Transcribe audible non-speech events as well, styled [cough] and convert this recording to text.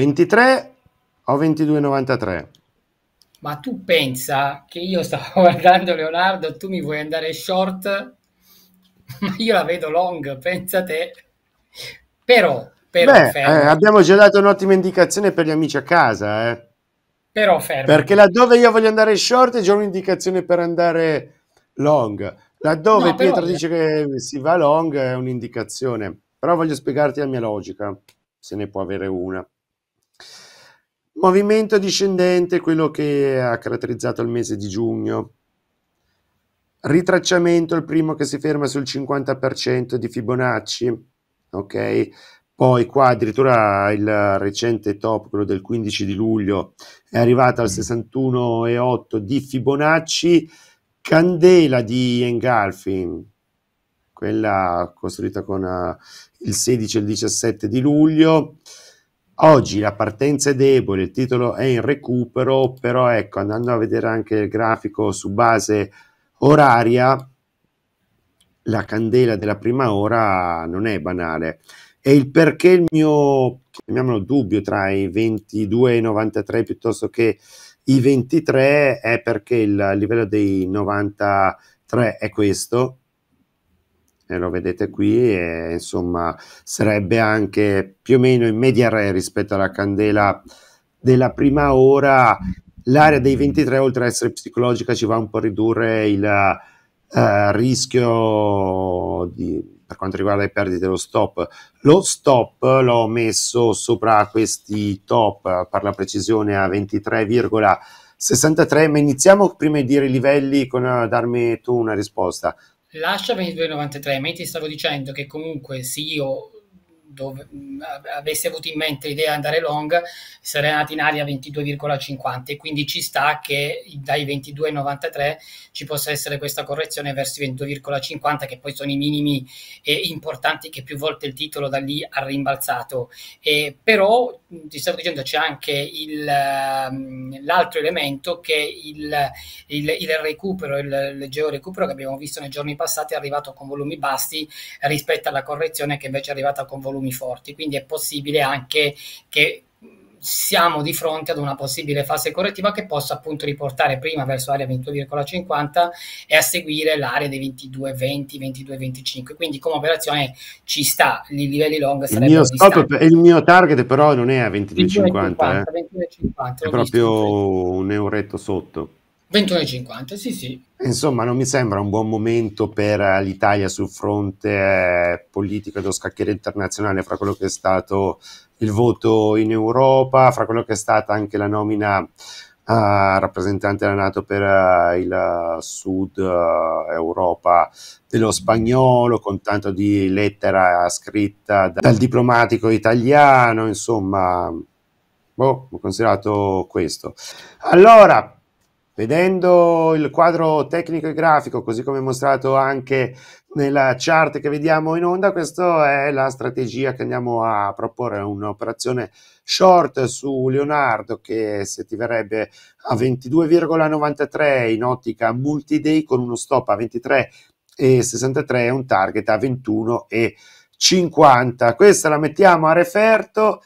23 o 22,93? Ma tu pensa che io stavo [laughs] guardando Leonardo, e tu mi vuoi andare short, [laughs] ma io la vedo long, pensa te. Però, però Beh, eh, abbiamo già dato un'ottima indicazione per gli amici a casa, eh. Però fermo. Perché laddove io voglio andare short è già un'indicazione per andare long. Laddove no, Pietro però... dice che si va long è un'indicazione. Però voglio spiegarti la mia logica, se ne può avere una. Movimento discendente, quello che ha caratterizzato il mese di giugno. Ritracciamento, il primo che si ferma sul 50% di Fibonacci, ok? Poi qua addirittura il recente top, quello del 15 di luglio, è arrivato al 61,8 mm. di Fibonacci, candela di Engulfing, quella costruita con uh, il 16 e il 17 di luglio, Oggi la partenza è debole, il titolo è in recupero, però ecco, andando a vedere anche il grafico su base oraria, la candela della prima ora non è banale. E il perché il mio, chiamiamolo dubbio, tra i 22 e i 93 piuttosto che i 23 è perché il livello dei 93 è questo, eh, lo vedete qui, e, insomma sarebbe anche più o meno in media re rispetto alla candela della prima ora. L'area dei 23, oltre ad essere psicologica, ci va un po' a ridurre il eh, rischio di, per quanto riguarda le perdite dello stop. Lo stop l'ho messo sopra questi top, per la precisione a 23,63, ma iniziamo prima di dire i livelli con uh, darmi tu una risposta lascia per il 2,93, mentre stavo dicendo che comunque sì, io dove mm, avessi avuto in mente l'idea di andare long, sarei andato in aria 22,50 e quindi ci sta che dai 22,93 ci possa essere questa correzione verso i 22,50 che poi sono i minimi e importanti che più volte il titolo da lì ha rimbalzato. E, però mm, ti stavo dicendo c'è anche il, ehm, l'altro elemento che il, il, il recupero, il leggero recupero che abbiamo visto nei giorni passati è arrivato con volumi bassi rispetto alla correzione che invece è arrivata con volumi volumi forti, quindi è possibile anche che siamo di fronte ad una possibile fase correttiva che possa appunto riportare prima verso l'area 22,50 e a seguire l'area dei 22,20, 22,25. Quindi come operazione ci sta, i livelli long sarebbero il mio, scopo, il mio target però non è a 22,50, 22,50 eh. 22,50, è proprio un euretto sotto. 21,50, sì sì. Insomma, non mi sembra un buon momento per eh, l'Italia sul fronte eh, politico dello scacchiere internazionale, fra quello che è stato il voto in Europa, fra quello che è stata anche la nomina a eh, rappresentante della Nato per il Sud Europa dello spagnolo, con tanto di lettera scritta dal diplomatico italiano, insomma, boh, ho considerato questo. Allora, Vedendo il quadro tecnico e grafico, così come mostrato anche nella chart che vediamo in onda, questa è la strategia che andiamo a proporre, un'operazione short su Leonardo che si attiverebbe a 22,93 in ottica multi-day con uno stop a 23,63 e un target a 21,50. Questa la mettiamo a referto.